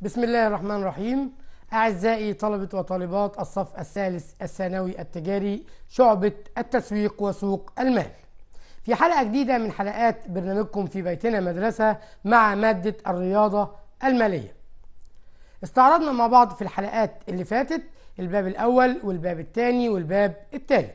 بسم الله الرحمن الرحيم أعزائي طلبة وطالبات الصف الثالث الثانوي التجاري شعبة التسويق وسوق المال في حلقة جديدة من حلقات برنامجكم في بيتنا مدرسة مع مادة الرياضة المالية استعرضنا مع بعض في الحلقات اللي فاتت الباب الأول والباب الثاني والباب الثالث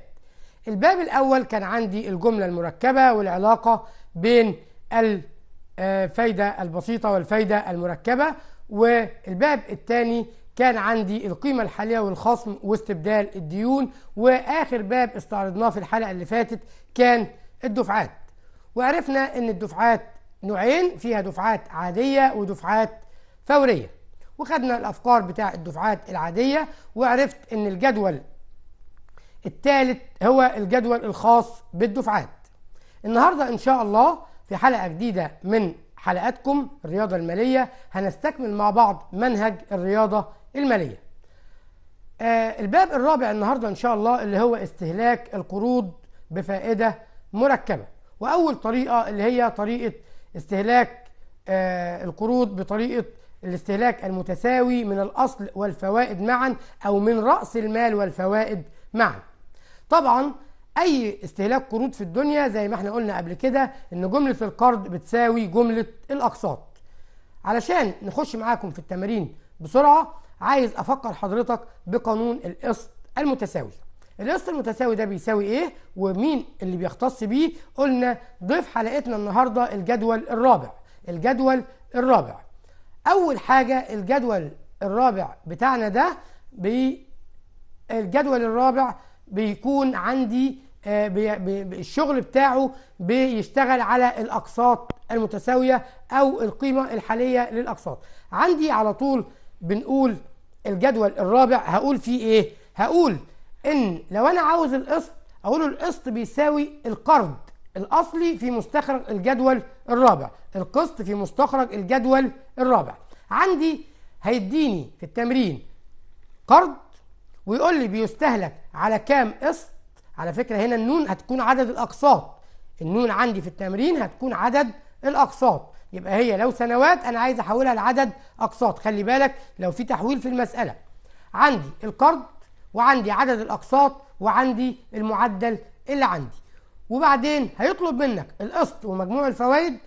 الباب الأول كان عندي الجملة المركبة والعلاقة بين الفايدة آه، البسيطة والفايدة المركبة والباب الثاني كان عندي القيمة الحالية والخصم واستبدال الديون وآخر باب استعرضناه في الحلقة اللي فاتت كان الدفعات وعرفنا أن الدفعات نوعين فيها دفعات عادية ودفعات فورية وخدنا الأفكار بتاع الدفعات العادية وعرفت أن الجدول الثالث هو الجدول الخاص بالدفعات النهاردة إن شاء الله في حلقة جديدة من حلقاتكم الرياضة المالية هنستكمل مع بعض منهج الرياضة المالية آه الباب الرابع النهاردة إن شاء الله اللي هو استهلاك القروض بفائدة مركبة وأول طريقة اللي هي طريقة استهلاك آه القروض بطريقة الاستهلاك المتساوي من الأصل والفوائد معا أو من رأس المال والفوائد معا طبعا اي استهلاك قروض في الدنيا زي ما احنا قلنا قبل كده ان جمله القرض بتساوي جمله الاقساط علشان نخش معاكم في التمارين بسرعه عايز افكر حضرتك بقانون القسط المتساوي القسط المتساوي ده بيساوي ايه ومين اللي بيختص بيه قلنا ضيف حلقتنا النهارده الجدول الرابع الجدول الرابع اول حاجه الجدول الرابع بتاعنا ده بي الجدول الرابع بيكون عندي آه، الشغل بتاعه بيشتغل على الاقساط المتساويه او القيمه الحاليه للاقساط عندي على طول بنقول الجدول الرابع هقول فيه ايه هقول ان لو انا عاوز القسط اقول القسط بيساوي القرض الاصلي في مستخرج الجدول الرابع القسط في مستخرج الجدول الرابع عندي هيديني في التمرين قرض ويقول لي بيستهلك على كام قسط على فكرة هنا النون هتكون عدد الأقساط النون عندي في التمرين هتكون عدد الأقساط يبقى هي لو سنوات أنا عايز أحولها لعدد أقساط خلي بالك لو في تحويل في المسألة عندي القرض وعندي عدد الأقساط وعندي المعدل اللي عندي وبعدين هيطلب منك القسط ومجموع الفوائد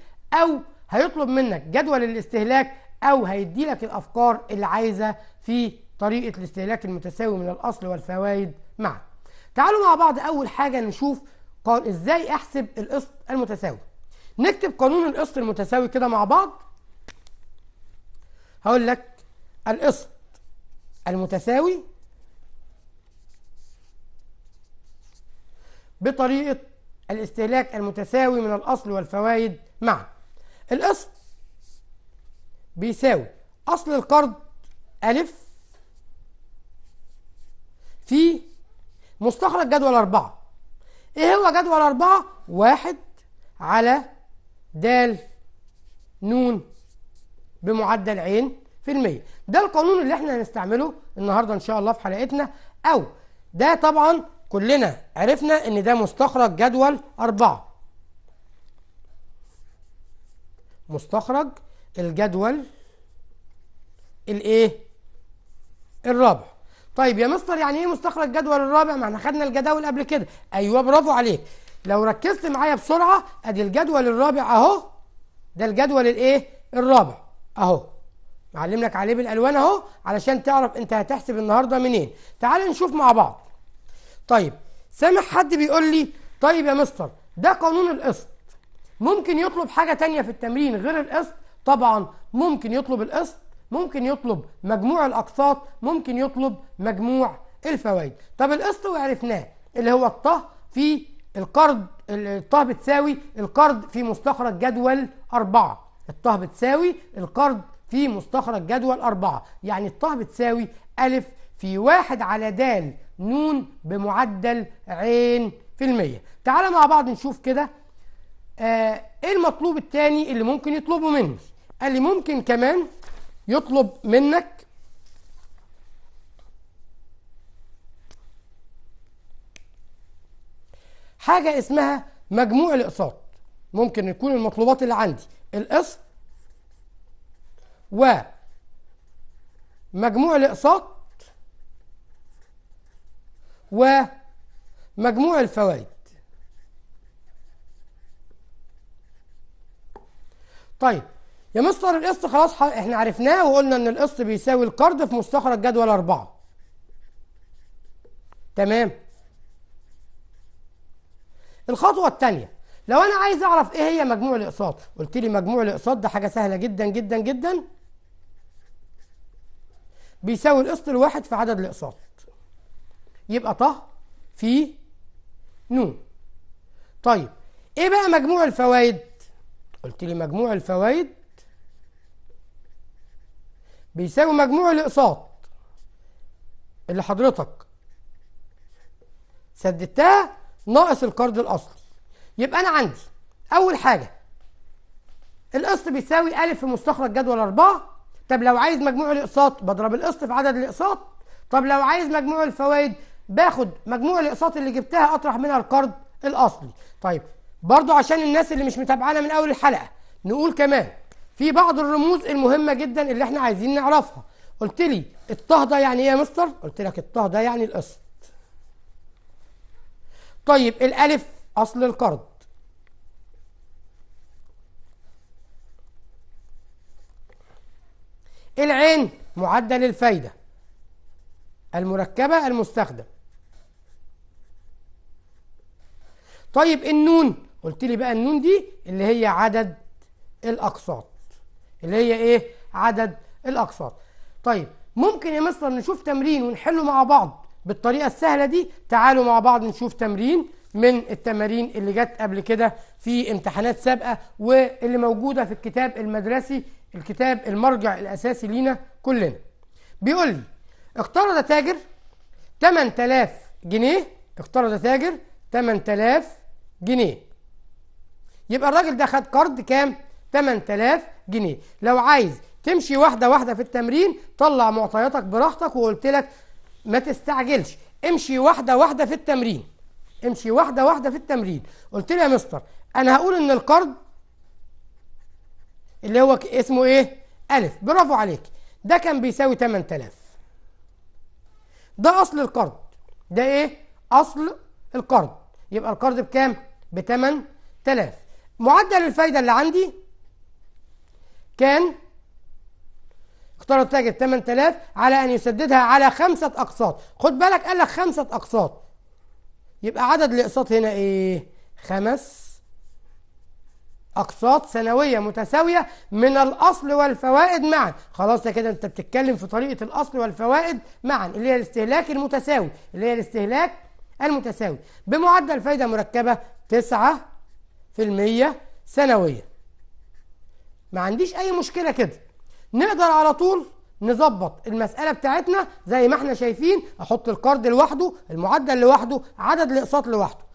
أو هيطلب منك جدول الاستهلاك أو هيدي لك الأفكار اللي عايزة في طريقة الاستهلاك المتساوي من الأصل والفوائد معا نعم. تعالوا مع بعض أول حاجة نشوف قان... إزاي أحسب القسط المتساوي نكتب قانون القسط المتساوي كده مع بعض هقول لك القسط المتساوي بطريقة الاستهلاك المتساوي من الأصل والفوائد معا نعم. القسط بيساوي أصل القرض ألف في مستخرج جدول أربعة إيه هو جدول أربعة؟ واحد على د ن بمعدل عين في المية ده القانون اللي احنا هنستعمله النهاردة إن شاء الله في حلقتنا أو ده طبعا كلنا عرفنا إن ده مستخرج جدول أربعة مستخرج الجدول الايه الرابع طيب يا مستر يعني ايه مستخرج جدول الرابع ما احنا خدنا الجداول قبل كده ايوه برافو عليك لو ركزت معايا بسرعه ادي الجدول الرابع اهو ده الجدول الايه الرابع اهو معلم لك عليه بالالوان اهو علشان تعرف انت هتحسب النهارده منين تعال نشوف مع بعض طيب سامع حد بيقول لي طيب يا مستر ده قانون القسط ممكن يطلب حاجه تانية في التمرين غير القسط طبعا ممكن يطلب القسط ممكن يطلب مجموع الأقساط ممكن يطلب مجموع الفوائد طب القسط وعرفناه اللي هو الطه في القرض الطه بتساوي القرض في مستخرج جدول أربعة الطه بتساوي القرض في مستخرج جدول أربعة يعني الطه بتساوي ألف في واحد على د ن بمعدل عين في المية تعال مع بعض نشوف كده آه ايه المطلوب التاني اللي ممكن يطلبه مني قال لي ممكن كمان يطلب منك حاجة اسمها مجموع الأقساط ممكن يكون المطلوبات اللي عندي القسط و مجموع الأقساط ومجموع الفوائد طيب يا مستر القسط خلاص احنا عرفناه وقلنا ان القسط بيساوي القرض في مستخرج جدول أربعة تمام الخطوة الثانية لو أنا عايز أعرف إيه هي مجموع الأقساط قلت لي مجموع الأقساط ده حاجة سهلة جدا جدا جدا بيساوي القسط الواحد في عدد الأقساط يبقى ط في نون طيب إيه بقى مجموع الفوائد قلت لي مجموع الفوائد بيساوي مجموع الاقساط اللي حضرتك سددتها ناقص القرض الاصلي يبقى انا عندي اول حاجه القسط بيساوي أ في مستخرج جدول 4 طب لو عايز مجموع الاقساط بضرب القسط في عدد الاقساط طب لو عايز مجموع الفوائد باخد مجموع الاقساط اللي جبتها اطرح منها القرض الاصلي طيب برضو عشان الناس اللي مش متابعانا من اول الحلقه نقول كمان في بعض الرموز المهمه جدا اللي احنا عايزين نعرفها قلت لي ده يعني ايه يا مستر قلت لك ده يعني القسط طيب الالف اصل القرض العين معدل الفايده المركبه المستخدم طيب النون قلت لي بقى النون دي اللي هي عدد الاقساط اللي هي ايه عدد الاقساط طيب ممكن يا مستر نشوف تمرين ونحله مع بعض بالطريقه السهله دي تعالوا مع بعض نشوف تمرين من التمارين اللي جت قبل كده في امتحانات سابقه واللي موجوده في الكتاب المدرسي الكتاب المرجع الاساسي لينا كلنا بيقول لي اقترض تاجر 8000 جنيه اقترض تاجر 8000 جنيه يبقى الراجل ده خد قرض كام 8000 جنيه لو عايز تمشي واحدة واحدة في التمرين طلع معطياتك براحتك وقلت لك ما تستعجلش امشي واحدة واحدة في التمرين امشي واحدة واحدة في التمرين قلت لي يا مستر انا هقول ان القرض اللي هو اسمه ايه الف برافو عليك ده كان بيساوي 8000 ده اصل القرض ده ايه اصل القرض يبقى القرض بكام ب 8000 معدل الفايده اللي عندي كان اقترض تاجر 8000 على أن يسددها على خمسة أقساط خد بالك قال لك خمسة أقساط يبقى عدد الأقساط هنا إيه خمس أقساط سنوية متساوية من الأصل والفوائد معا خلاص يا كده أنت بتتكلم في طريقة الأصل والفوائد معا اللي هي الاستهلاك المتساوي اللي هي الاستهلاك المتساوي بمعدل فايدة مركبة 9% سنوية ما عنديش اي مشكله كده نقدر على طول نظبط المساله بتاعتنا زي ما احنا شايفين احط القرض لوحده المعدل لوحده عدد الاقساط لوحده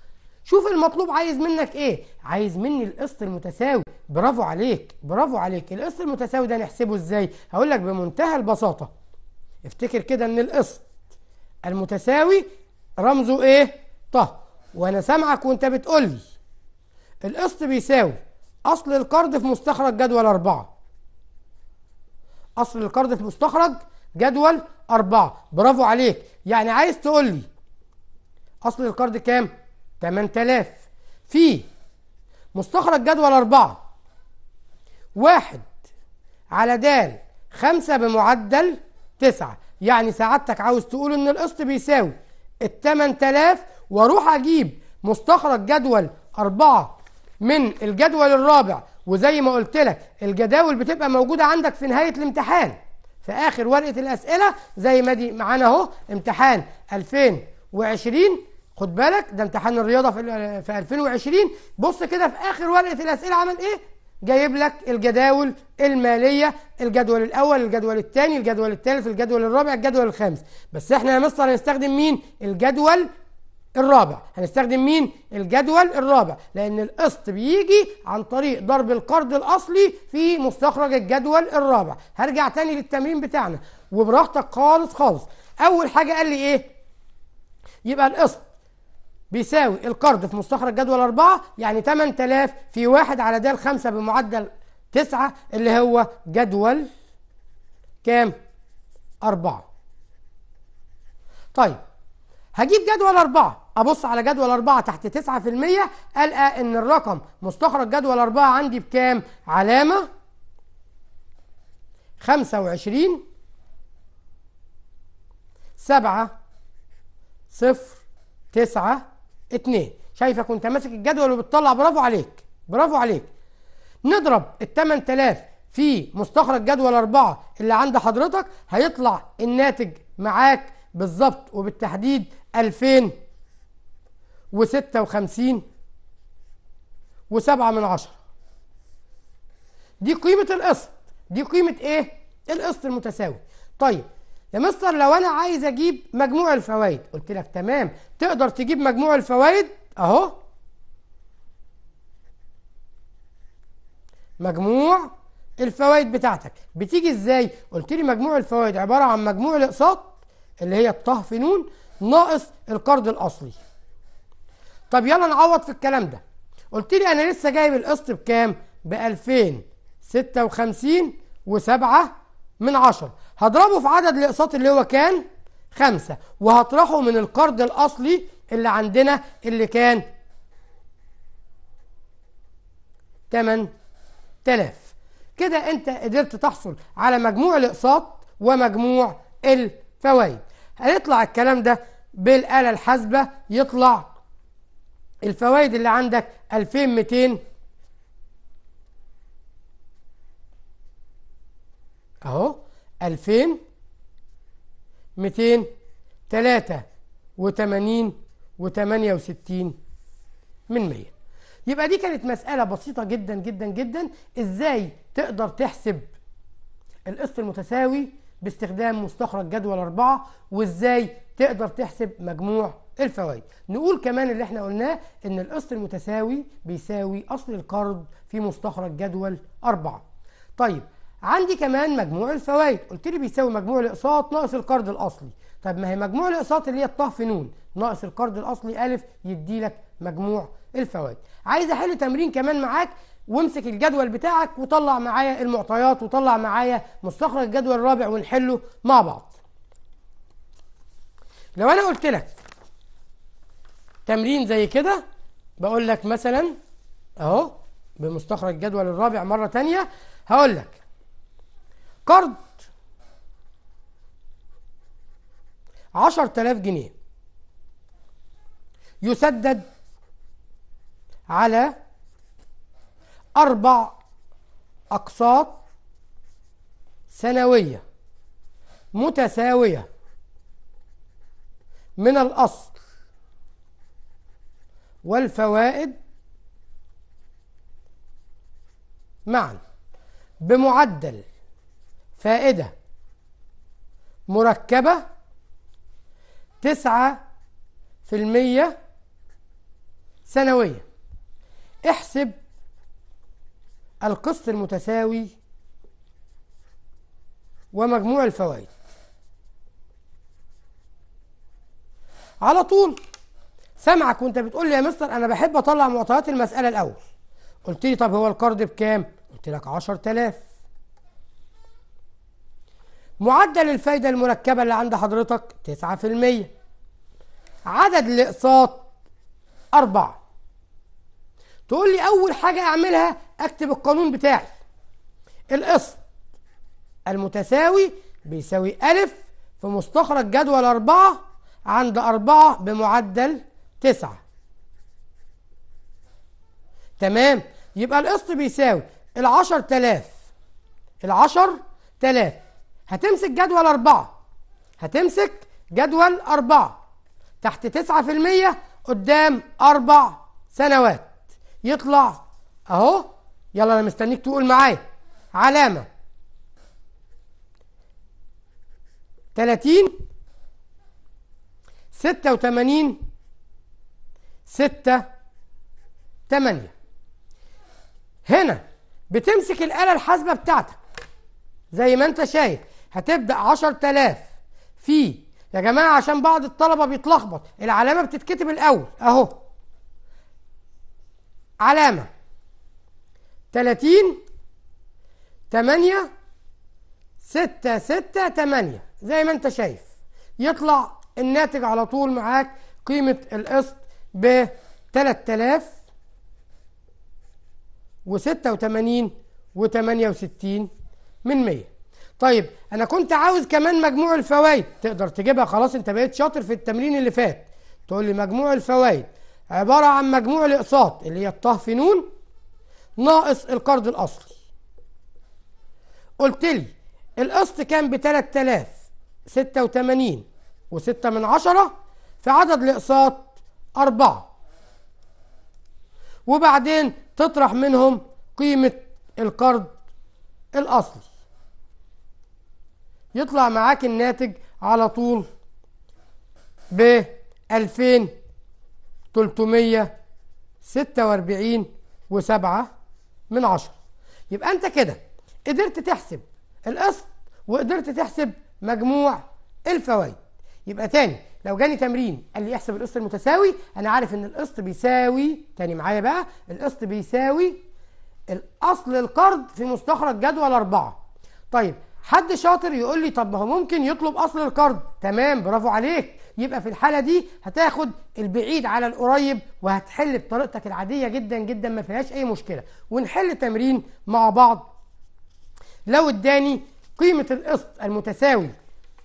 شوف المطلوب عايز منك ايه عايز مني القسط المتساوي برافو عليك برافو عليك القسط المتساوي ده نحسبه ازاي هقول لك بمنتهى البساطه افتكر كده ان القسط المتساوي رمزه ايه طه وانا سامعك وانت بتقول لي القسط بيساوي أصل القرض في مستخرج جدول أربعة أصل القرض في مستخرج جدول أربعة برافو عليك يعني عايز تقول لي أصل القرض كام؟ 8000 في مستخرج جدول أربعة واحد على د خمسة بمعدل تسعة يعني سعادتك عاوز تقول إن القسط بيساوي التمن تلاف وأروح أجيب مستخرج جدول أربعة من الجدول الرابع وزي ما قلت لك الجداول بتبقى موجودة عندك في نهاية الامتحان في آخر ورقة الأسئلة زي ما دي معانا أهو امتحان 2020 خد بالك ده امتحان الرياضة في 2020 بص كده في آخر ورقة الأسئلة عمل إيه؟ جايب لك الجداول المالية الجدول الأول الجدول الثاني الجدول الثالث الجدول الرابع الجدول الخامس بس احنا يا مستر هنستخدم مين؟ الجدول الرابع هنستخدم مين الجدول الرابع لان القسط بيجي عن طريق ضرب القرض الاصلي في مستخرج الجدول الرابع هرجع تاني للتمرين بتاعنا وبراحتك خالص خالص اول حاجه قال لي ايه يبقى القسط بيساوي القرض في مستخرج جدول أربعة يعني 8000 في واحد على دال خمسة بمعدل تسعة اللي هو جدول كام أربعة طيب هجيب جدول أربعة أبص على جدول أربعة تحت 9% ألقى إن الرقم مستخرج جدول أربعة عندي بكام علامة 25 سبعة صفر تسعة اتنين شايفك وانت ماسك الجدول وبتطلع برافو عليك برافو عليك نضرب ال 8000 في مستخرج جدول أربعة اللي عند حضرتك هيطلع الناتج معاك بالظبط وبالتحديد وخمسين وسبعة من عشرة دي قيمة القسط دي قيمة ايه؟ القسط المتساوي طيب يا مستر لو انا عايز اجيب مجموع الفوائد قلت لك تمام تقدر تجيب مجموع الفوائد اهو مجموع الفوائد بتاعتك بتيجي ازاي قلت لي مجموع الفوائد عباره عن مجموع الاقساط اللي هي الطه في نون ناقص القرض الاصلي طب يلا نعوض في الكلام ده قلت لي انا لسه جايب القسط بكام ب 2056 و7 من 10 هضربه في عدد الاقساط اللي هو كان 5 وهطرحه من القرض الاصلي اللي عندنا اللي كان 8000 كده انت قدرت تحصل على مجموع الاقساط ومجموع الفوائد هيطلع الكلام ده بالآلة الحاسبة يطلع الفوائد اللي عندك 2200 اهو 2283 و68 من 100 يبقى دي كانت مسألة بسيطة جدا جدا جدا ازاي تقدر تحسب القسط المتساوي باستخدام مستخرج جدول 4 وازاي تقدر تحسب مجموع الفوائد نقول كمان اللي احنا قلناه ان القسط المتساوي بيساوي اصل القرض في مستخرج جدول أربعة طيب عندي كمان مجموع الفوائد قلت لي بيساوي مجموع الاقساط ناقص القرض الاصلي طب ما هي مجموع الاقساط اللي هي الطه في نون ناقص القرض الاصلي الف يدي لك مجموع الفوائد عايز احل تمرين كمان معاك وامسك الجدول بتاعك وطلع معايا المعطيات وطلع معايا مستخرج الجدول الرابع ونحله مع بعض لو انا قلت لك تمرين زي كده بقول لك مثلا اهو بمستخرج جدول الرابع مره ثانيه هقول لك قرض 10000 جنيه يسدد على أربع أقساط سنوية متساوية من الأصل والفوائد معا بمعدل فائدة مركبة تسعة في المية سنوية احسب القسط المتساوي ومجموع الفوائد على طول سامعك وانت بتقول لي يا مستر انا بحب اطلع معطيات المساله الاول قلت لي طب هو القرض بكام قلت لك 10000 معدل الفايده المركبه اللي عند حضرتك 9% عدد الاقساط 4 تقول لي أول حاجة أعملها أكتب القانون بتاعي القسط المتساوي بيساوي ألف في مستخرج جدول أربعة عند أربعة بمعدل تسعة تمام يبقى القسط بيساوي العشر تلاف العشر تلاف هتمسك جدول أربعة هتمسك جدول أربعة تحت تسعة في المية قدام أربع سنوات يطلع أهو يلا أنا مستنيك تقول معايا علامة 30 ستة وثمانين ستة تمانية هنا بتمسك الآلة الحاسبة بتاعتك زي ما انت شايف هتبدأ عشر تلاف في يا جماعة عشان بعض الطلبة بيتلخبط العلامة بتتكتب الأول أهو علامة تلاتين تمانية ستة ستة تمانية زي ما انت شايف يطلع الناتج على طول معاك قيمة القسط ب 3086 و68 من 100 طيب انا كنت عاوز كمان مجموع الفوائد تقدر تجيبها خلاص انت بقيت شاطر في التمرين اللي فات تقول لي مجموع الفوائد عبارة عن مجموع الاقساط اللي هي الطه في نون ناقص القرض الاصلي قلت لي القسط كان ب 3086 وستة من عشرة في عدد الأقساط أربعة وبعدين تطرح منهم قيمة القرض الأصلي يطلع معاك الناتج على طول ب 2346 و7 من عشرة يبقى أنت كده قدرت تحسب القسط وقدرت تحسب مجموع الفوائد يبقى تاني لو جاني تمرين قال لي احسب القسط المتساوي انا عارف ان القسط بيساوي تاني معايا بقى القسط بيساوي الاصل القرض في مستخرج جدول أربعة طيب حد شاطر يقول لي طب ما هو ممكن يطلب اصل القرض تمام برافو عليك يبقى في الحاله دي هتاخد البعيد على القريب وهتحل بطريقتك العاديه جدا جدا ما فيهاش اي مشكله ونحل تمرين مع بعض لو اداني قيمه القسط المتساوي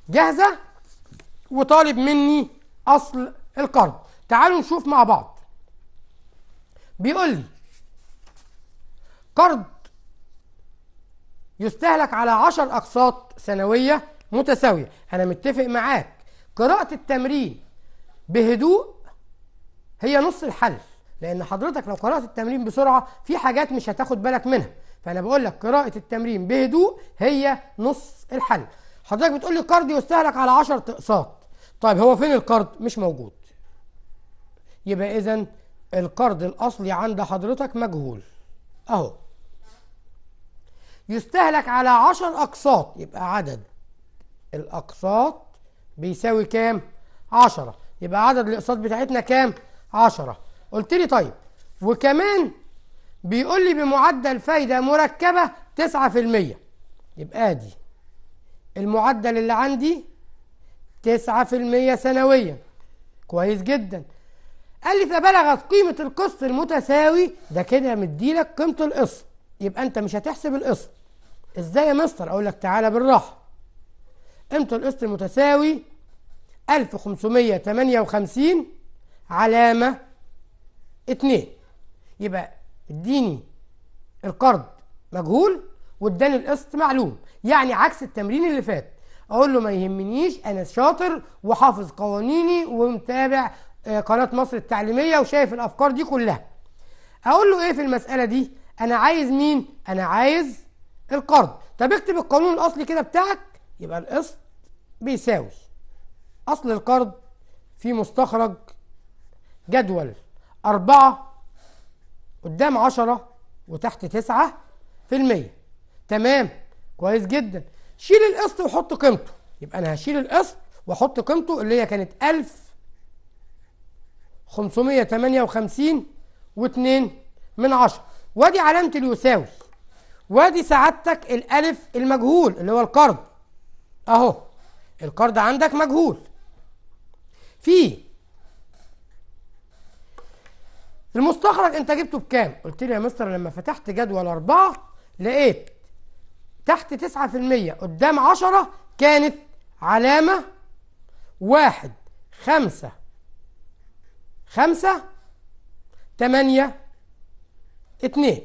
جاهزه وطالب مني اصل القرض تعالوا نشوف مع بعض بيقول لي قرض يستهلك على عشر أقساط سنوية متساوية أنا متفق معاك قراءة التمرين بهدوء هي نص الحل لأن حضرتك لو قرأت التمرين بسرعة في حاجات مش هتاخد بالك منها فأنا بقول لك قراءة التمرين بهدوء هي نص الحل حضرتك بتقول لي قرض يستهلك على 10 أقساط طيب هو فين القرض مش موجود يبقى اذا القرض الاصلي عند حضرتك مجهول اهو يستهلك على عشر اقساط يبقى عدد الاقساط بيساوي كام عشرة يبقى عدد الاقساط بتاعتنا كام عشرة قلت لي طيب وكمان بيقول لي بمعدل فايدة مركبة تسعة في المية يبقى ادي المعدل اللي عندي 9% سنويا كويس جدا قال لي إذا بلغت قيمة القسط المتساوي ده كده مديلك قيمة القسط يبقى أنت مش هتحسب القسط إزاي يا مستر أقول لك تعالى بالراحة قيمة القسط المتساوي 1558 علامة 2 يبقى اديني القرض مجهول واداني القسط معلوم يعني عكس التمرين اللي فات اقول له ما يهمنيش انا شاطر وحافظ قوانيني ومتابع آه، قناه مصر التعليميه وشايف الافكار دي كلها اقول له ايه في المساله دي انا عايز مين انا عايز القرض طب اكتب القانون الاصلي كده بتاعك يبقى القسط بيساوي اصل القرض في مستخرج جدول أربعة قدام عشرة وتحت تسعة في المية تمام كويس جدا شيل القسط وحط قيمته يبقى انا هشيل القسط واحط قيمته اللي هي كانت 1558 و2 من 10 وادي علامه اليساوي وادي سعادتك الالف المجهول اللي هو القرض اهو القرض عندك مجهول في المستخرج انت جبته بكام قلت لي يا مستر لما فتحت جدول أربعة لقيت تحت 9% قدام 10 كانت علامة واحد خمسة خمسة تمانية اتنين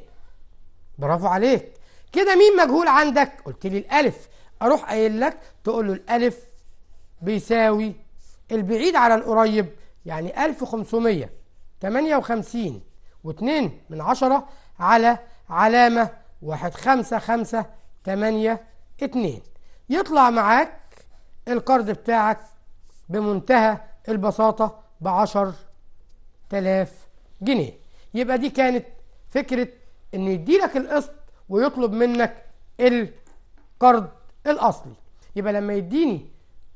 برافو عليك كده مين مجهول عندك قلت لي الألف أروح قايل لك تقول له الألف بيساوي البعيد على القريب يعني 1558 وخمسين واتنين من عشرة على علامة واحد خمسة خمسة 8 2 يطلع معاك القرض بتاعك بمنتهى البساطة ب 10000 جنيه يبقى دي كانت فكرة إن يديلك القسط ويطلب منك القرض الأصلي يبقى لما يديني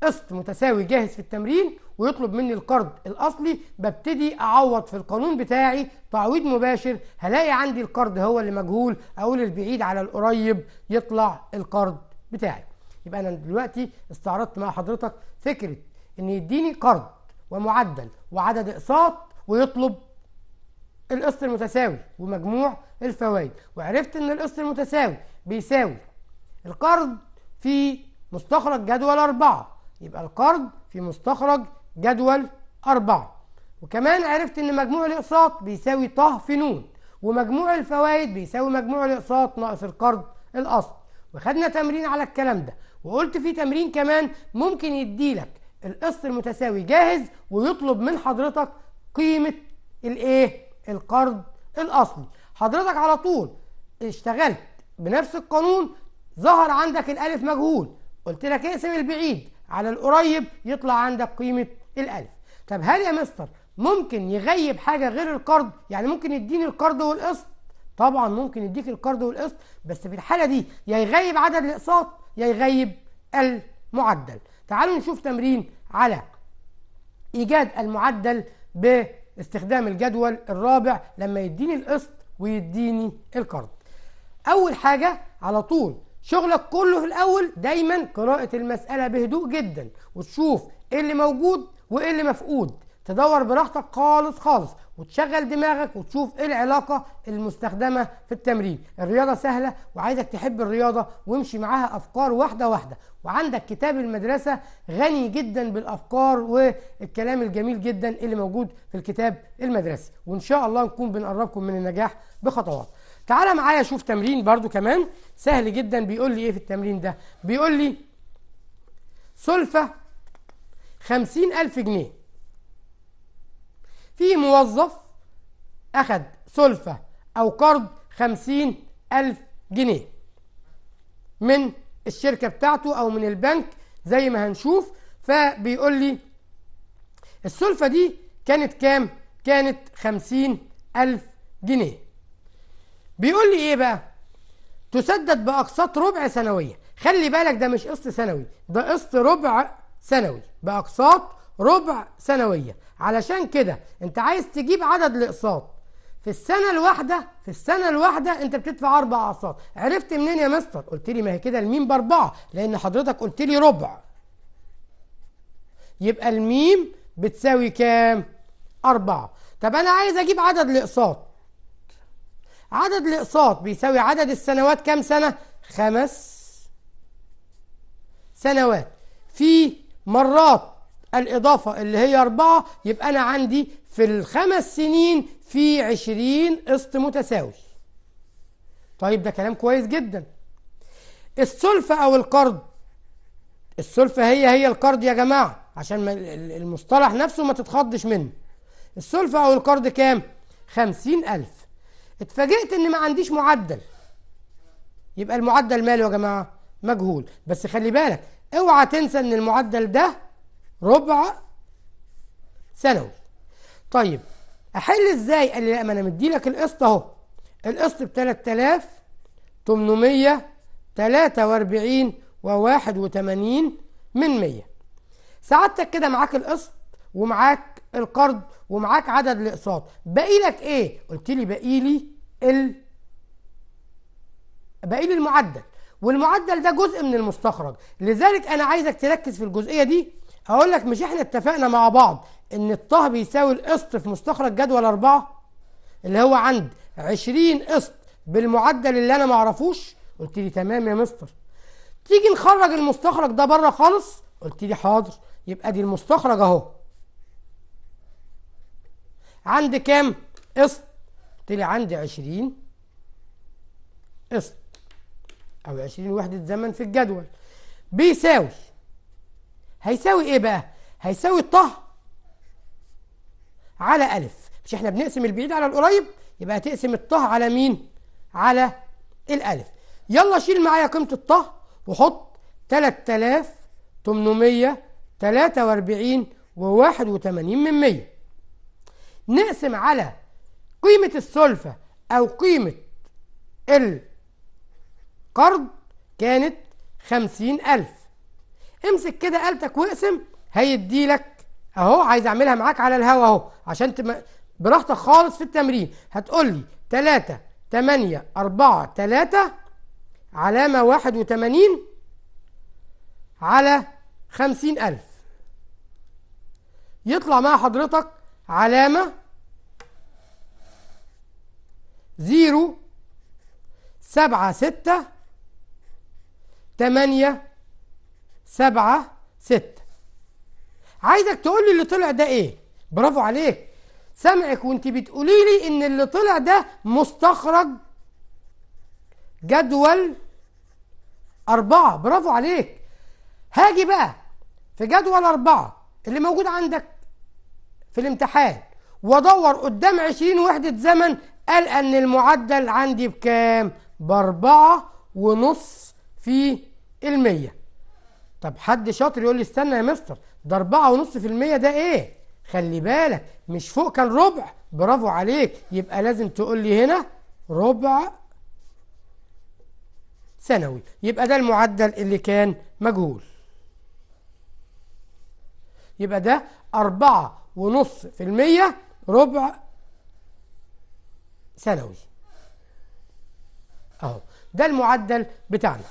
قسط متساوي جاهز في التمرين ويطلب مني القرض الاصلي ببتدي اعوض في القانون بتاعي تعويض مباشر هلاقي عندي القرض هو اللي مجهول اقول البعيد على القريب يطلع القرض بتاعي يبقى انا دلوقتي استعرضت مع حضرتك فكره ان يديني قرض ومعدل وعدد اقساط ويطلب القسط المتساوي ومجموع الفوائد وعرفت ان القسط المتساوي بيساوي القرض في مستخرج جدول أربعة يبقى القرض في مستخرج جدول أربعة وكمان عرفت إن مجموع الأقساط بيساوي ط في نون ومجموع الفوائد بيساوي مجموع الأقساط ناقص القرض الأصل وخدنا تمرين على الكلام ده وقلت في تمرين كمان ممكن يديلك القسط المتساوي جاهز ويطلب من حضرتك قيمة الايه القرض الأصلي حضرتك على طول اشتغلت بنفس القانون ظهر عندك الألف مجهول قلت لك اقسم البعيد على القريب يطلع عندك قيمة الالف طب هل يا مستر ممكن يغيب حاجه غير القرض يعني ممكن يديني القرض والقسط طبعا ممكن يديك القرض والقسط بس في الحاله دي يا يغيب عدد الاقساط يا يغيب المعدل تعالوا نشوف تمرين على ايجاد المعدل باستخدام الجدول الرابع لما يديني القسط ويديني القرض اول حاجه على طول شغلك كله في الاول دايما قراءه المساله بهدوء جدا وتشوف ايه اللي موجود وايه اللي مفقود تدور براحتك خالص خالص وتشغل دماغك وتشوف ايه العلاقه المستخدمه في التمرين الرياضه سهله وعايزك تحب الرياضه وامشي معاها افكار واحده واحده وعندك كتاب المدرسه غني جدا بالافكار والكلام الجميل جدا اللي موجود في الكتاب المدرسي وان شاء الله نكون بنقربكم من النجاح بخطوات تعالى معايا شوف تمرين برضو كمان سهل جدا بيقول لي ايه في التمرين ده بيقول لي سلفه خمسين ألف جنيه في موظف أخذ سلفة أو قرض خمسين ألف جنيه من الشركة بتاعته أو من البنك زي ما هنشوف فبيقول لي السلفة دي كانت كام؟ كانت خمسين ألف جنيه بيقول لي إيه بقى؟ تسدد بأقساط ربع سنوية خلي بالك ده مش قسط سنوي ده قسط ربع سنوي باقساط ربع سنويه علشان كده انت عايز تجيب عدد الاقساط في السنه الواحده في السنه الواحده انت بتدفع اربع اقساط عرفت منين يا مستر قلت لي ما هي كده الميم باربعه لان حضرتك قلت لي ربع يبقى الميم بتساوي كام أربعة طب أنا عايز أجيب عدد الأقساط عدد الأقساط بيساوي عدد السنوات كام سنة خمس سنوات في مرات الإضافة اللي هي أربعة يبقى أنا عندي في الخمس سنين في عشرين قسط متساوي طيب ده كلام كويس جدا السلفة أو القرض السلفة هي هي القرض يا جماعة عشان المصطلح نفسه ما تتخضش منه السلفة أو القرض كام؟ خمسين ألف اتفاجئت إن ما عنديش معدل يبقى المعدل ماله يا جماعة؟ مجهول بس خلي بالك اوعى تنسى ان المعدل ده ربع سنوي طيب احل ازاي قال لي لا ما انا مدي لك القسط اهو القسط ب 3843 و81 من 100 سعادتك كده معاك القسط ومعاك القرض ومعاك عدد الاقساط باقي لك ايه قلت لي باقي لي ال باقي لي المعدل والمعدل ده جزء من المستخرج لذلك انا عايزك تركز في الجزئيه دي هقول لك مش احنا اتفقنا مع بعض ان الطه بيساوي القسط في مستخرج جدول أربعة اللي هو عند 20 قسط بالمعدل اللي انا ما اعرفوش قلت لي تمام يا مستر تيجي نخرج المستخرج ده بره خالص قلت لي حاضر يبقى دي المستخرج اهو عند كام قسط قلت لي عندي 20 قسط أو 20 وحدة زمن في الجدول بيساوي هيساوي إيه بقى؟ هيساوي الطه على ألف مش إحنا بنقسم البعيد على القريب يبقى هتقسم الطه على مين؟ على الألف يلا شيل معايا قيمة الطه وحط 3843 و81 من 100 نقسم على قيمة السلفة أو قيمة ال قرض كانت خمسين ألف امسك كده آلتك واقسم هيدي لك اهو عايز اعملها معاك على الهوا اهو عشان تم... براحتك خالص في التمرين هتقول لي 3 8 4 3 علامة 81 على 50000 يطلع مع حضرتك علامة 0 7 6 تمانية سبعة ستة عايزك تقول لي اللي طلع ده ايه برافو عليك سامعك وانت بتقولي لي ان اللي طلع ده مستخرج جدول أربعة برافو عليك هاجي بقى في جدول أربعة اللي موجود عندك في الامتحان وادور قدام 20 وحدة زمن قال ان المعدل عندي بكام؟ بأربعة ونص في المية طب حد شاطر يقول لي استنى يا مستر ده أربعة ونص في المية ده إيه خلي بالك مش فوق كان ربع برافو عليك يبقى لازم تقول لي هنا ربع سنوي يبقى ده المعدل اللي كان مجهول يبقى ده أربعة ونص في المية ربع سنوي أهو ده المعدل بتاعنا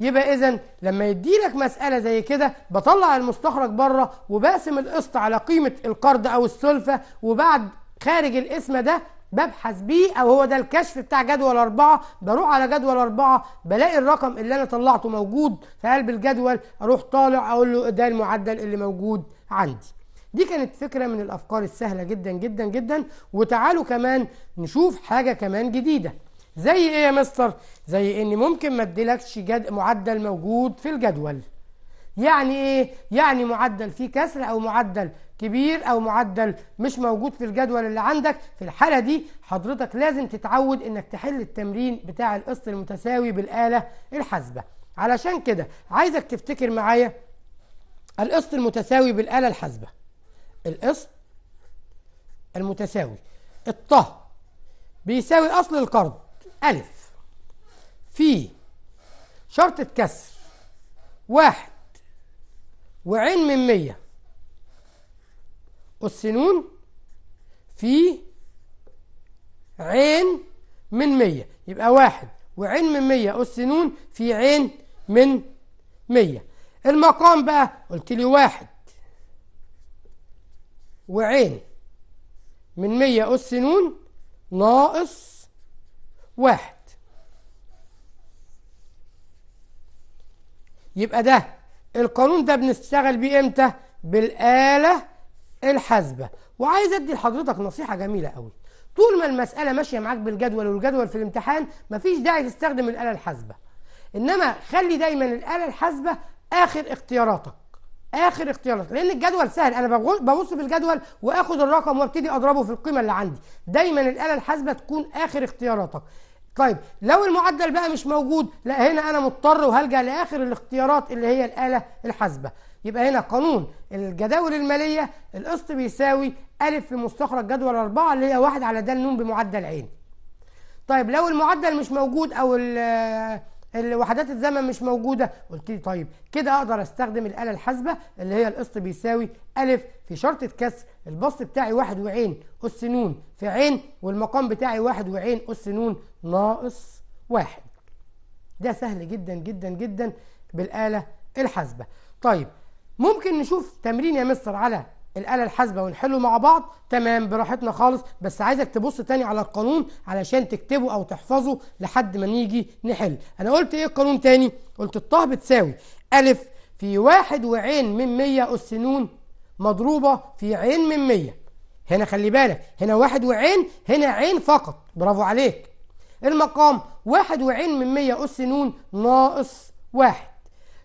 يبقى اذا لما يديلك مسألة زي كده بطلع المستخرج بره وبقسم القسط على قيمة القرض أو السلفة وبعد خارج الاسم ده ببحث بيه أو هو ده الكشف بتاع جدول أربعة بروح على جدول أربعة بلاقي الرقم اللي أنا طلعته موجود في قلب الجدول أروح طالع أقول له ده المعدل اللي موجود عندي دي كانت فكرة من الأفكار السهلة جدا جدا جدا وتعالوا كمان نشوف حاجة كمان جديدة زي ايه يا مستر زي ان ممكن ما اديلكش جد... معدل موجود في الجدول يعني ايه يعني معدل فيه كسر او معدل كبير او معدل مش موجود في الجدول اللي عندك في الحاله دي حضرتك لازم تتعود انك تحل التمرين بتاع القسط المتساوي بالاله الحاسبه علشان كده عايزك تفتكر معايا القسط المتساوي بالاله الحاسبه القسط المتساوي الطه بيساوي اصل القرض ألف في شرطة كسر واحد وعين من مية نون في عين من مية يبقى واحد وعين من مية نون في عين من مية المقام بقى قلت لي واحد وعين من مية أس نون ناقص واحد يبقى ده القانون ده بنشتغل بيه امتى بالآلة الحاسبة وعايز ادي لحضرتك نصيحة جميلة قوي طول ما المسألة ماشية معاك بالجدول والجدول في الامتحان مفيش داعي تستخدم الآلة الحاسبة انما خلي دايما الآلة الحاسبة اخر اختياراتك اخر اختيارات لان الجدول سهل انا ببص في الجدول واخد الرقم وابتدي اضربه في القيمه اللي عندي دايما الاله الحاسبه تكون اخر اختياراتك طيب لو المعدل بقى مش موجود لا هنا انا مضطر وهلجا لاخر الاختيارات اللي هي الاله الحاسبه يبقى هنا قانون الجداول الماليه القسط بيساوي الف في مستخرج جدول أربعة اللي هي واحد على د ن بمعدل عين طيب لو المعدل مش موجود او الوحدات الزمن مش موجوده قلت لي طيب كده اقدر استخدم الاله الحاسبه اللي هي القسط بيساوي الف في شرطه كسر البسط بتاعي واحد وعين اس نون في عين والمقام بتاعي واحد وعين اس نون ناقص واحد ده سهل جدا جدا جدا بالاله الحاسبه طيب ممكن نشوف تمرين يا مستر على الآلة الحاسبة ونحله مع بعض تمام براحتنا خالص بس عايزك تبص تاني على القانون علشان تكتبه أو تحفظه لحد ما نيجي نحل أنا قلت إيه القانون تاني قلت الطه بتساوي ألف في واحد وعين من مية أس نون مضروبة في عين من مية هنا خلي بالك هنا واحد وعين هنا عين فقط برافو عليك المقام واحد وعين من مية أس نون ناقص واحد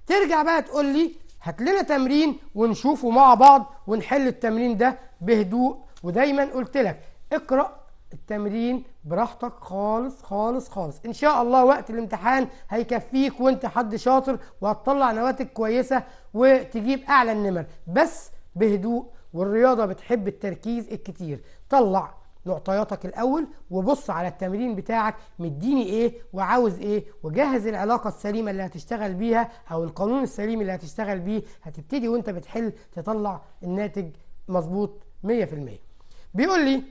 ترجع بقى تقول لي هات لنا تمرين ونشوفه مع بعض ونحل التمرين ده بهدوء ودايما قلت لك اقرأ التمرين براحتك خالص خالص خالص ان شاء الله وقت الامتحان هيكفيك وانت حد شاطر وهتطلع نواتج كويسه وتجيب اعلى النمر بس بهدوء والرياضه بتحب التركيز الكتير طلع معطياتك الاول وبص على التمرين بتاعك مديني ايه وعاوز ايه وجهز العلاقه السليمه اللي هتشتغل بيها او القانون السليم اللي هتشتغل بيه هتبتدي وانت بتحل تطلع الناتج مظبوط 100% بيقول لي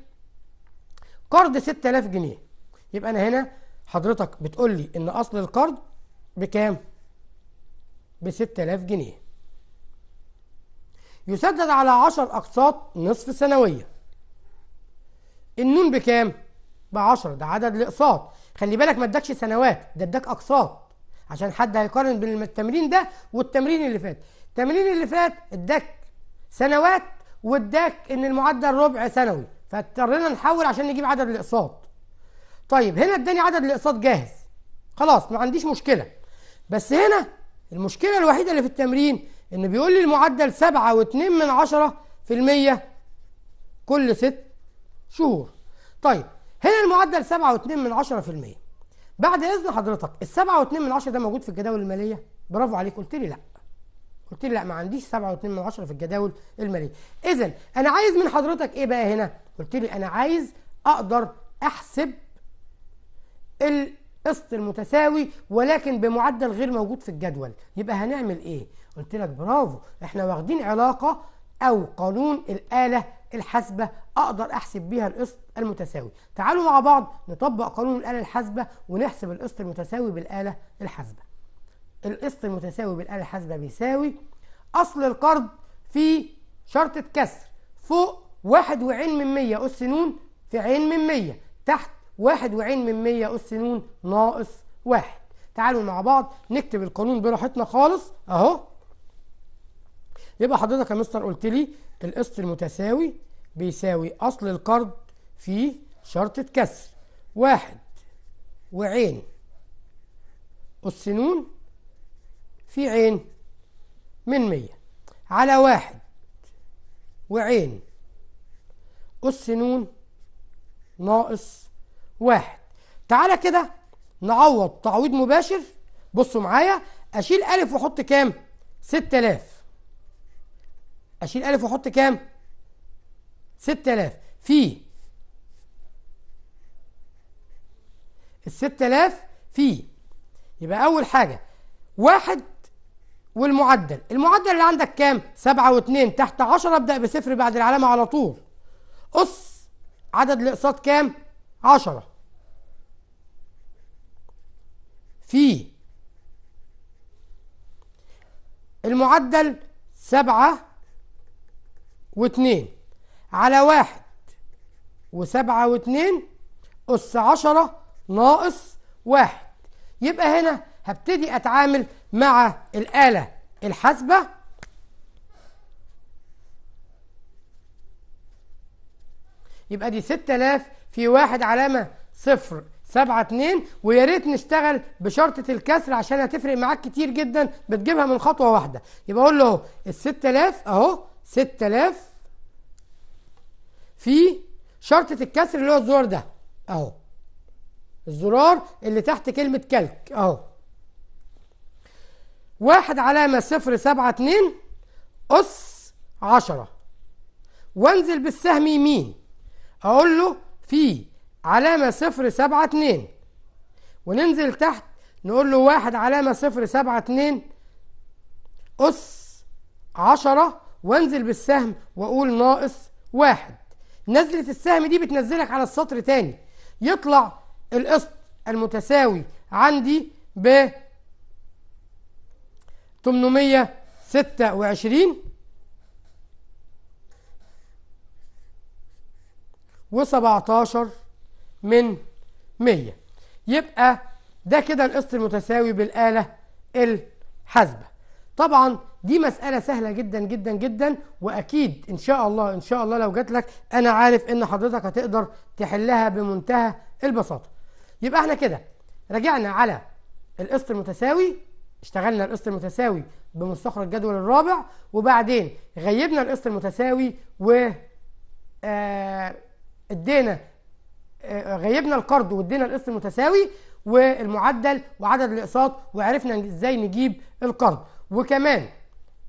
قرض 6000 جنيه يبقى انا هنا حضرتك بتقول لي ان اصل القرض بكام ب 6000 جنيه يسدد على 10 اقساط نصف سنويه النون بكام ب 10 ده عدد الاقساط خلي بالك ما ادكش سنوات ده اداك اقساط عشان حد هيقارن بين التمرين ده والتمرين اللي فات التمرين اللي فات اداك سنوات واداك ان المعدل ربع سنوي فاضطرينا نحول عشان نجيب عدد الاقساط طيب هنا اداني عدد الاقساط جاهز خلاص ما عنديش مشكله بس هنا المشكله الوحيده اللي في التمرين ان بيقول لي المعدل 7.2 من كل ست شهور طيب هنا المعدل 7.2 من 10% بعد اذن حضرتك ال 7.2 من 10 ده موجود في الجداول الماليه برافو عليك قلت لي لا قلت لي لا ما عنديش 7.2 من 10 في الجداول الماليه اذا انا عايز من حضرتك ايه بقى هنا قلت لي انا عايز اقدر احسب القسط المتساوي ولكن بمعدل غير موجود في الجدول يبقى هنعمل ايه قلت لك برافو احنا واخدين علاقه او قانون الاله الحاسبة أقدر أحسب بيها القسط المتساوي تعالوا مع بعض نطبق قانون الآلة الحاسبة ونحسب القسط المتساوي بالآلة الحاسبة القسط المتساوي بالآلة الحاسبة بيساوي أصل القرض في شرطة كسر فوق واحد وعين من مية أس نون في عين من مية تحت واحد وعين من مية أس نون ناقص واحد تعالوا مع بعض نكتب القانون براحتنا خالص أهو يبقى حضرتك يا مستر قلت لي القسط المتساوي بيساوي أصل القرض في شرطة كسر واحد وعين أس نون في عين من مية على واحد وعين أس نون ناقص واحد تعالى كده نعوض تعويض مباشر بصوا معايا أشيل ألف وأحط كام؟ 6000 اشيل الف واحط كام 6000 في ال 6000 في يبقى اول حاجه واحد والمعدل المعدل اللي عندك كام سبعة 2 تحت عشرة ابدأ بصفر بعد العلامة على طول قص عدد الاقساط كام عشرة في المعدل سبعة واتنين على واحد وسبعة واتنين أس عشرة ناقص واحد يبقى هنا هبتدي أتعامل مع الآلة الحاسبة يبقى دي 6000 في واحد علامة صفر سبعة اتنين ويا ريت نشتغل بشرطة الكسر عشان هتفرق معاك كتير جدا بتجيبها من خطوة واحدة يبقى أقول له الستة آلاف أهو 6000 في شرطة الكسر اللي هو الزرار ده اهو الزرار اللي تحت كلمة كلك اهو واحد علامة صفر سبعة اتنين أس عشرة وانزل بالسهم يمين أقول له في علامة صفر سبعة اتنين وننزل تحت نقول له واحد علامة صفر سبعة اتنين أس عشرة وانزل بالسهم واقول ناقص واحد نزلة السهم دي بتنزلك على السطر تاني يطلع القسط المتساوي عندي ب 826 و17 من 100 يبقى ده كده القسط المتساوي بالآلة الحاسبة طبعا دي مسألة سهلة جدا جدا جدا وأكيد إن شاء الله إن شاء الله لو جات لك أنا عارف إن حضرتك هتقدر تحلها بمنتهى البساطة. يبقى إحنا كده رجعنا على القسط المتساوي اشتغلنا القسط المتساوي بمستخرج جدول الرابع وبعدين غيبنا القسط المتساوي و آه، ادينا آه، غيبنا القرض وادينا القسط المتساوي والمعدل وعدد الاقساط وعرفنا ازاي نجيب القرض وكمان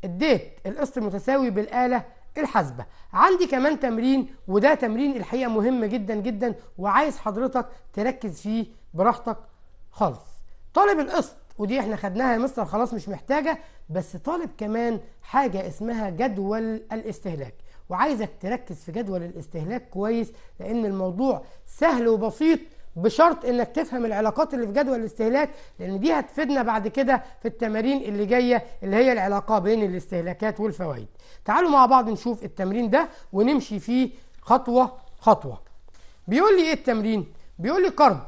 اديت القسط المتساوي بالآلة الحاسبة عندي كمان تمرين وده تمرين الحقيقة مهم جدا جدا وعايز حضرتك تركز فيه براحتك خالص طالب القسط ودي احنا خدناها يا مستر خلاص مش محتاجة بس طالب كمان حاجة اسمها جدول الاستهلاك وعايزك تركز في جدول الاستهلاك كويس لان الموضوع سهل وبسيط بشرط انك تفهم العلاقات اللي في جدول الاستهلاك لان دي هتفيدنا بعد كده في التمارين اللي جايه اللي هي العلاقه بين الاستهلاكات والفوائد تعالوا مع بعض نشوف التمرين ده ونمشي فيه خطوه خطوه بيقول لي ايه التمرين بيقول لي قرض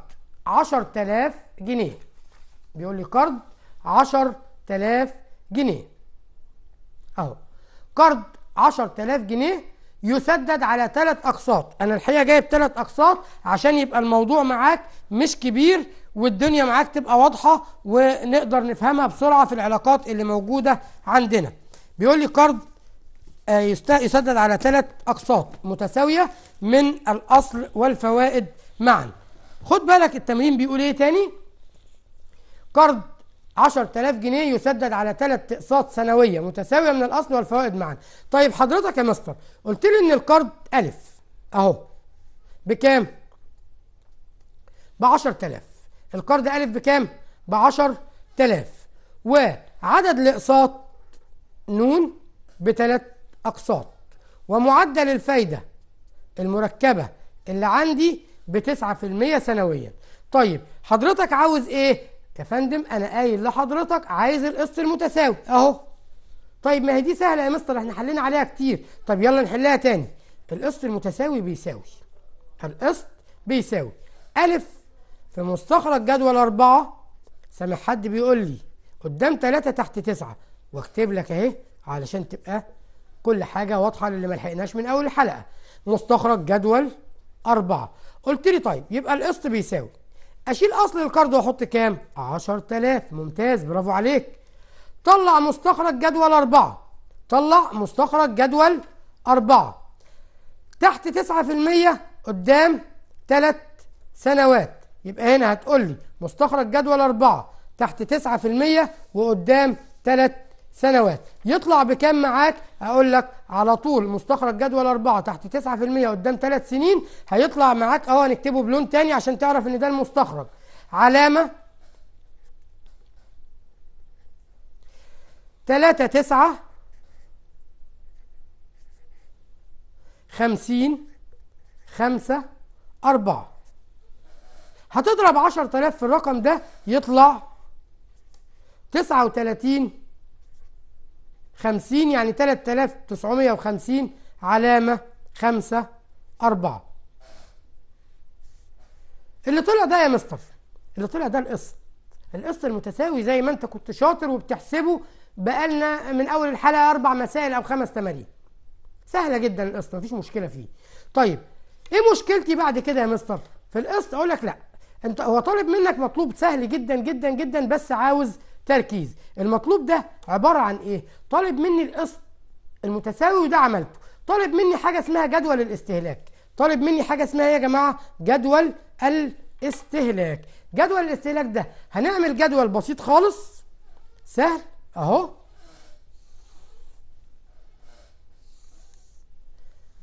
10000 جنيه بيقول لي قرض 10000 جنيه اهو قرض 10000 جنيه يسدد على ثلاث أقساط أنا الحقيقة جايب ثلاث أقساط عشان يبقى الموضوع معاك مش كبير والدنيا معاك تبقى واضحة ونقدر نفهمها بسرعة في العلاقات اللي موجودة عندنا بيقول لي قرض آه، يسدد على ثلاث أقساط متساوية من الأصل والفوائد معا خد بالك التمرين بيقول إيه تاني قرض 10000 جنيه يسدد على ثلاث اقساط سنويه متساويه من الاصل والفوائد معا طيب حضرتك يا مستر قلت لي ان القرض الف اهو بكام ب 10000 القرض الف بكام ب 10000 وعدد الاقساط نون بثلاث اقساط ومعدل الفايده المركبه اللي عندي ب 9% سنويا طيب حضرتك عاوز ايه يا فندم انا قايل لحضرتك عايز القسط المتساوي اهو طيب ما هي دي سهله يا مستر احنا حلينا عليها كتير طب يلا نحلها تاني القسط المتساوي بيساوي القسط بيساوي ألف في مستخرج جدول أربعة سامع حد بيقول لي قدام تلاتة تحت تسعة واكتب لك أهي علشان تبقى كل حاجة واضحة للي ما لحقناش من أول الحلقة مستخرج جدول أربعة قلت لي طيب يبقى القسط بيساوي اشيل اصل الكارد واحط كام 10000 ممتاز برافو عليك طلع مستخرج جدول أربعة طلع مستخرج جدول أربعة تحت 9% قدام ثلاث سنوات يبقى هنا هتقول لي مستخرج جدول أربعة تحت 9% وقدام ثلاث سنوات يطلع بكام معاك اقول لك على طول مستخرج جدول أربعة تحت تسعة في المية قدام ثلاث سنين هيطلع معاك اهو هنكتبه بلون تاني عشان تعرف ان ده المستخرج علامة تلاتة تسعة خمسين خمسة أربعة هتضرب عشر تلاف في الرقم ده يطلع تسعة وتلاتين 50 يعني 3950 علامة خمسة أربعة اللي طلع ده يا مستر اللي طلع ده القسط القسط المتساوي زي ما انت كنت شاطر وبتحسبه بقالنا من اول الحلقة اربع مسائل او خمس تمارين سهلة جدا القسط مفيش مشكلة فيه طيب ايه مشكلتي بعد كده يا مستر في القسط اقول لك لا انت هو طالب منك مطلوب سهل جدا جدا جدا بس عاوز تركيز المطلوب ده عبارة عن ايه طالب مني القسط المتساوي وده عملته طالب مني حاجة اسمها جدول الاستهلاك طالب مني حاجة اسمها إيه يا جماعة جدول الاستهلاك جدول الاستهلاك ده هنعمل جدول بسيط خالص سهل اهو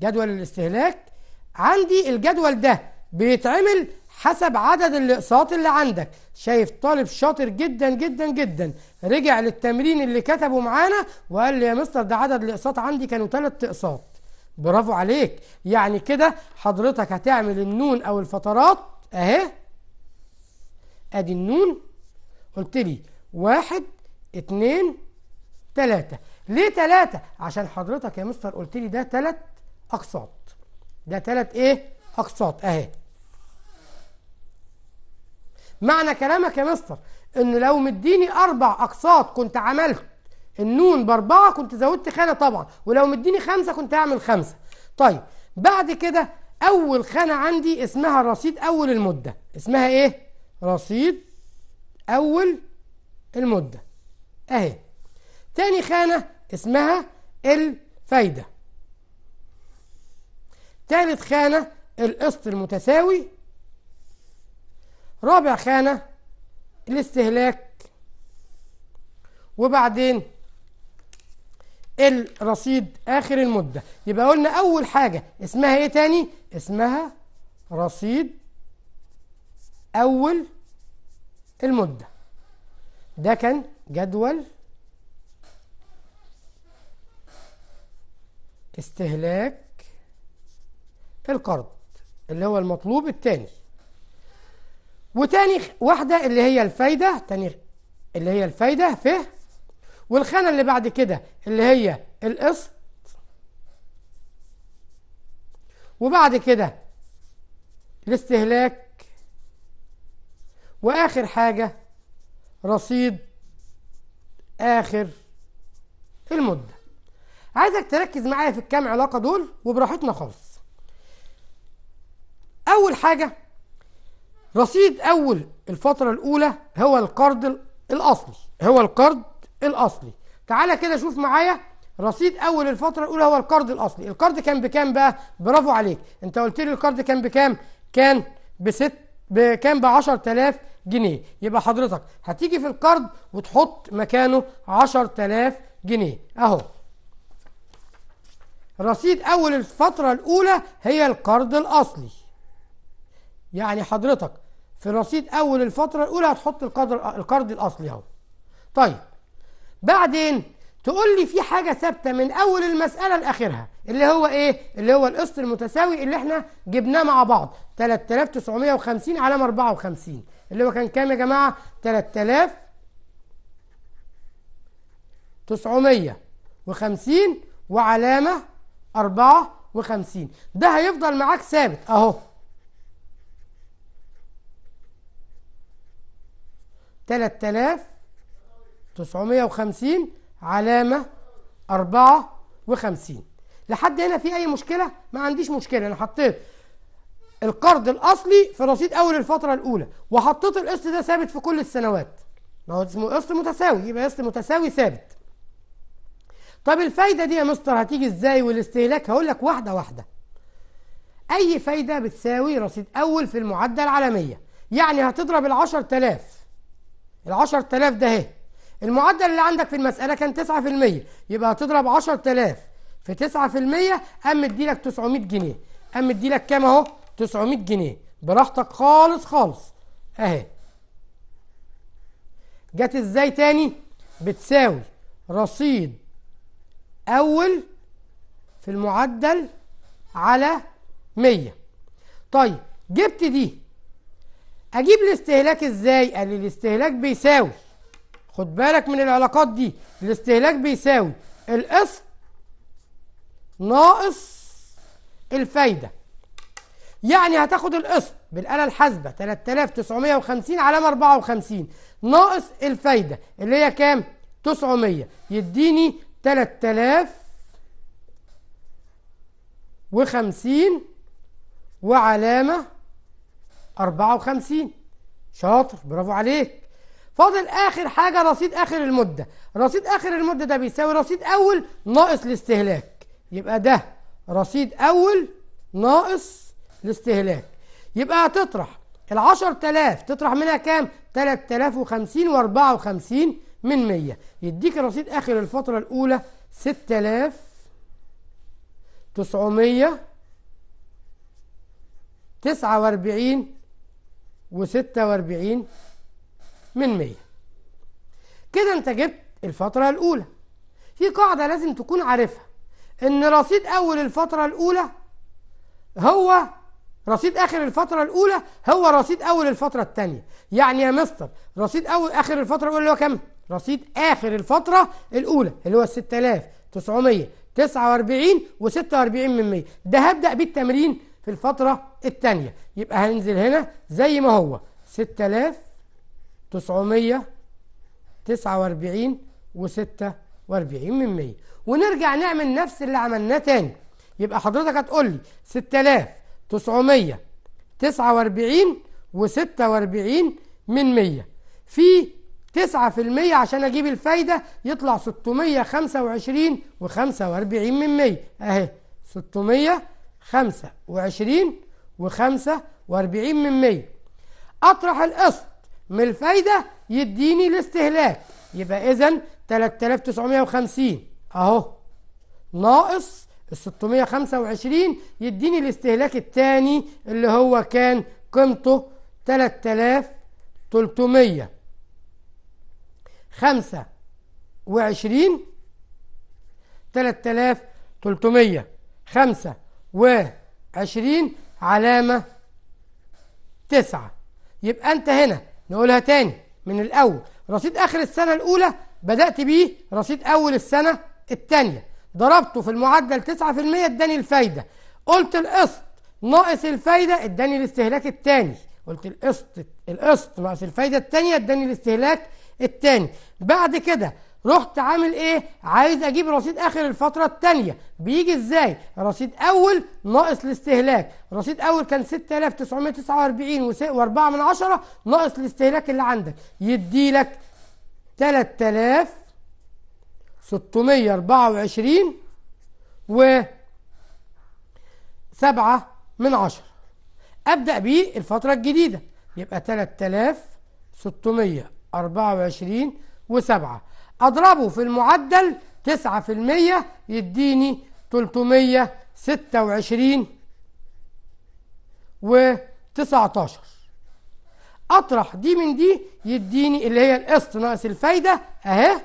جدول الاستهلاك عندي الجدول ده بيتعمل حسب عدد الاقساط اللي عندك شايف طالب شاطر جدا جدا جدا رجع للتمرين اللي كتبه معانا وقال لي يا مستر ده عدد الاقساط عندي كانوا ثلاث اقساط برافو عليك يعني كده حضرتك هتعمل النون او الفترات اهي ادي النون قلت لي واحد اتنين تلاتة ليه تلاتة عشان حضرتك يا مستر قلت لي ده تلات اقساط ده تلات ايه اقساط اهي معنى كلامك يا مستر ان لو مديني اربع اقساط كنت عملت النون باربعه كنت زودت خانه طبعا ولو مديني خمسه كنت هعمل خمسه طيب بعد كده اول خانه عندي اسمها رصيد اول المده اسمها ايه رصيد اول المده اهي تاني خانه اسمها الفايده تالت خانه القسط المتساوي رابع خانة الاستهلاك وبعدين الرصيد آخر المدة يبقى قلنا أول حاجة اسمها إيه تاني اسمها رصيد أول المدة ده كان جدول استهلاك القرض اللي هو المطلوب التاني وتاني واحدة اللي هي الفايدة تاني اللي هي الفايدة ف والخانة اللي بعد كده اللي هي القسط وبعد كده الاستهلاك وآخر حاجة رصيد آخر المدة عايزك تركز معايا في الكام علاقة دول وبراحتنا خالص أول حاجة رصيد أول الفترة الأولى هو القرض الأصلي هو القرض الأصلي تعالى كده شوف معايا رصيد أول الفترة الأولى هو القرض الأصلي القرض كان بكام بقى؟ برافو عليك أنت قلت لي القرض كان بكام؟ كان بست كان ب 10000 جنيه يبقى حضرتك هتيجي في القرض وتحط مكانه 10000 جنيه أهو رصيد أول الفترة الأولى هي القرض الأصلي يعني حضرتك في رصيد أول الفترة الأولى هتحط القدر القرض الأصلي أهو طيب بعدين تقول لي في حاجة ثابتة من أول المسألة لآخرها اللي هو إيه؟ اللي هو القسط المتساوي اللي إحنا جبناه مع بعض 3950 على 54 اللي هو كان كام يا جماعة؟ 3000 950 وعلامة 54 ده هيفضل معاك ثابت أهو 3950 علامة 54 لحد هنا في أي مشكلة؟ ما عنديش مشكلة أنا حطيت القرض الأصلي في رصيد أول الفترة الأولى وحطيت القسط ده ثابت في كل السنوات ما هو اسمه قسط متساوي يبقى قسط متساوي ثابت طب الفايدة دي يا مستر هتيجي إزاي والاستهلاك هقول لك واحدة واحدة أي فايدة بتساوي رصيد أول في المعدة العالمية يعني هتضرب العشر تلاف ال 10000 ده اهي المعدل اللي عندك في المسألة كان 9% يبقى هتضرب 10000 في 9% قام مديلك 900 جنيه قام مديلك كام اهو 900 جنيه براحتك خالص خالص اهي جت ازاي تاني بتساوي رصيد اول في المعدل على 100 طيب جبت دي اجيب الاستهلاك ازاي قال لي الاستهلاك بيساوي خد بالك من العلاقات دي الاستهلاك بيساوي القسط ناقص الفايده يعني هتاخد القسط بالآلة الحاسبة 3950 على 54 ناقص الفايدة اللي هي كام؟ 900 يديني 3050 وعلامة 54 شاطر برافو عليك فاضل اخر حاجه رصيد اخر المده رصيد اخر المده ده بيساوي رصيد اول ناقص الاستهلاك يبقى ده رصيد اول ناقص الاستهلاك يبقى هتطرح ال 10000 تطرح منها كام 3050 و54 من 100 يديك رصيد اخر الفتره الاولى 6000 949 وستة واربعين من مية كده انت جبت الفترة الأولى في قاعدة لازم تكون عارفها ان رصيد أول الفترة الأولى هو رصيد اخر الفتره الاولى هو رصيد اول الفتره الثانيه يعني يا مستر رصيد اول اخر الفتره الاولى اللي هو كم؟ رصيد اخر الفتره الاولى اللي هو 6949 و46 من 100 ده هبدا بيه التمرين في الفترة الثانية يبقى هننزل هنا زي ما هو 6949 و46 من 100 ونرجع نعمل نفس اللي عملناه تاني يبقى حضرتك هتقول لي 6949 و46 من 100 في 9% عشان اجيب الفايده يطلع 625 و45 من 100 اهي 600 خمسة وعشرين وخمسة واربعين من مية أطرح القسط من الفايدة يديني الاستهلاك يبقى تسعمية 3950 أهو ناقص ال 625 يديني الاستهلاك الثاني اللي هو كان قيمته 3300 25 3300 5 وعشرين علامة تسعة يبقى أنت هنا نقولها تاني من الأول رصيد آخر السنة الأولى بدأت بيه رصيد أول السنة التانية ضربته في المعدل 9% اداني الفايدة قلت القسط ناقص الفايدة اداني الاستهلاك التاني قلت القسط القسط ناقص الفايدة التانية اداني الاستهلاك التاني بعد كده رحت عامل ايه عايز اجيب رصيد اخر الفتره الثانيه بيجي ازاي رصيد اول ناقص الاستهلاك رصيد اول كان 6949 و4 من عشرة ناقص الاستهلاك اللي عندك يدي لك 3624 و 7 من عشرة ابدا بيه الفتره الجديده يبقى 3624 وسبعة أضربه في المعدل 9% يديني 326 و 19 أطرح دي من دي يديني اللي هي القسط ناقص الفايدة أهي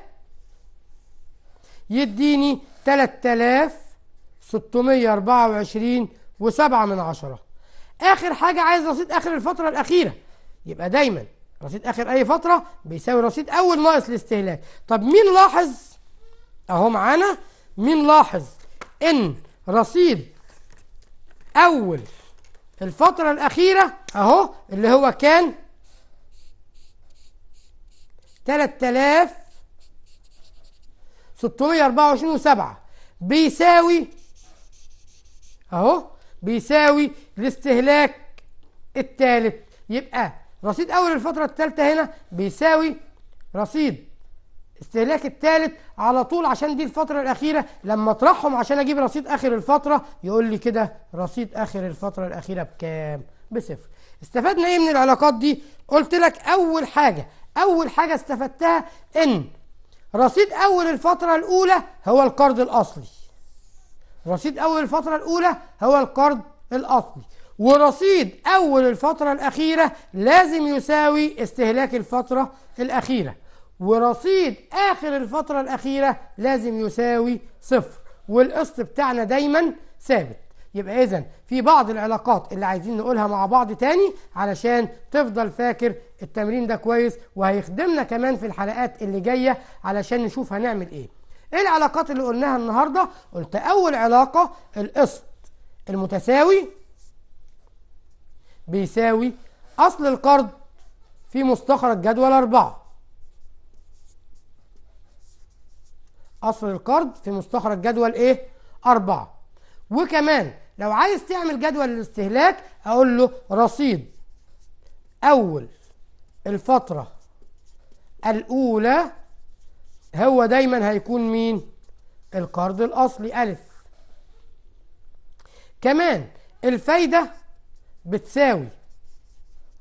يديني 3624 و7 من عشرة آخر حاجة عايز رصيد آخر الفترة الأخيرة يبقى دايما رصيد اخر اي فتره بيساوي رصيد اول ناقص الاستهلاك طب مين لاحظ اهو معانا مين لاحظ ان رصيد اول الفتره الاخيره اهو اللي هو كان 3624 بيساوي اهو بيساوي الاستهلاك الثالث يبقى رصيد أول الفترة الثالثة هنا بيساوي رصيد استهلاك الثالث على طول عشان دي الفترة الأخيرة لما أطرحهم عشان أجيب رصيد آخر الفترة يقول لي كده رصيد آخر الفترة الأخيرة بكام؟ بصفر. استفدنا إيه من العلاقات دي؟ قلت لك أول حاجة أول حاجة استفدتها إن رصيد أول الفترة الأولى هو القرض الأصلي. رصيد أول الفترة الأولى هو القرض الأصلي. ورصيد أول الفترة الأخيرة لازم يساوي استهلاك الفترة الأخيرة ورصيد آخر الفترة الأخيرة لازم يساوي صفر والقسط بتاعنا دايما ثابت يبقى إذا في بعض العلاقات اللي عايزين نقولها مع بعض تاني علشان تفضل فاكر التمرين ده كويس وهيخدمنا كمان في الحلقات اللي جاية علشان نشوف هنعمل إيه إيه العلاقات اللي قلناها النهاردة؟ قلت أول علاقة القسط المتساوي بيساوي أصل القرض في مستخرج جدول أربعة أصل القرض في مستخرج جدول إيه؟ أربعة وكمان لو عايز تعمل جدول الاستهلاك أقول له رصيد أول الفترة الأولى هو دايما هيكون مين؟ القرض الأصلي ألف كمان الفايدة بتساوي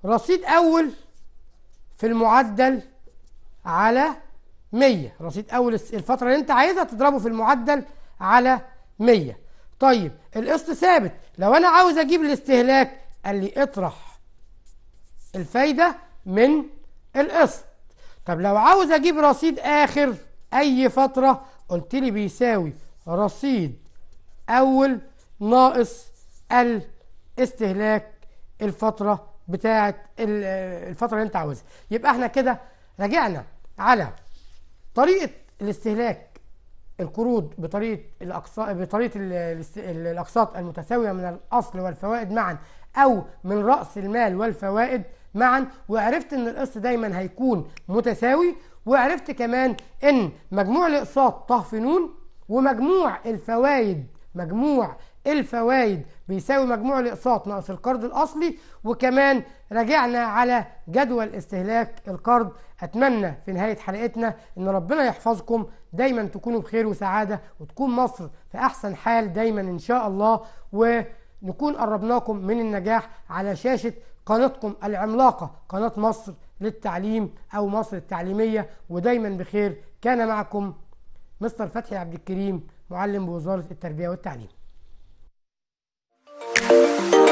رصيد أول في المعدل على 100 رصيد أول الفترة اللي أنت عايزها تضربه في المعدل على 100 طيب القسط ثابت لو أنا عاوز أجيب الاستهلاك قال لي اطرح الفايدة من القسط طب لو عاوز أجيب رصيد آخر أي فترة قلت لي بيساوي رصيد أول ناقص الاستهلاك الفتره بتاعه الفتره اللي انت عاوزها يبقى احنا كده رجعنا على طريقه الاستهلاك القروض بطريقه الاقساط بطريقه الاقساط المتساويه من الاصل والفوائد معا او من راس المال والفوائد معا وعرفت ان القسط دايما هيكون متساوي وعرفت كمان ان مجموع الاقساط طه في نون ومجموع الفوائد مجموع الفوائد بيساوي مجموع الاقساط ناقص القرض الاصلي وكمان راجعنا على جدول استهلاك القرض اتمنى في نهايه حلقتنا ان ربنا يحفظكم دايما تكونوا بخير وسعاده وتكون مصر في احسن حال دايما ان شاء الله ونكون قربناكم من النجاح على شاشه قناتكم العملاقه قناه مصر للتعليم او مصر التعليميه ودايما بخير كان معكم مستر فتحي عبد الكريم معلم بوزاره التربيه والتعليم Thank you.